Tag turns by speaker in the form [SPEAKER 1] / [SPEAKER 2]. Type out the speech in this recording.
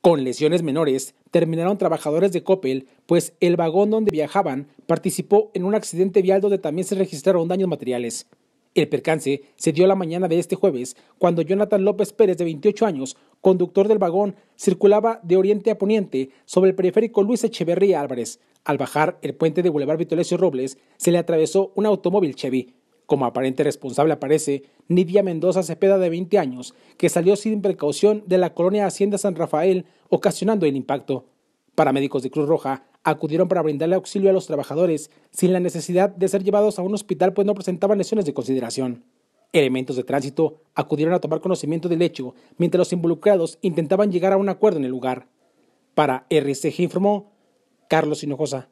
[SPEAKER 1] Con lesiones menores, terminaron trabajadores de Coppel, pues el vagón donde viajaban participó en un accidente vial donde también se registraron daños materiales. El percance se dio la mañana de este jueves, cuando Jonathan López Pérez, de 28 años, conductor del vagón, circulaba de oriente a poniente sobre el periférico Luis Echeverría Álvarez. Al bajar el puente de Boulevard Vitolesio Robles, se le atravesó un automóvil Chevy. Como aparente responsable aparece Nidia Mendoza Cepeda de 20 años, que salió sin precaución de la colonia Hacienda San Rafael, ocasionando el impacto. Paramédicos de Cruz Roja acudieron para brindarle auxilio a los trabajadores sin la necesidad de ser llevados a un hospital pues no presentaban lesiones de consideración. Elementos de tránsito acudieron a tomar conocimiento del hecho mientras los involucrados intentaban llegar a un acuerdo en el lugar. Para RCG informó Carlos Hinojosa.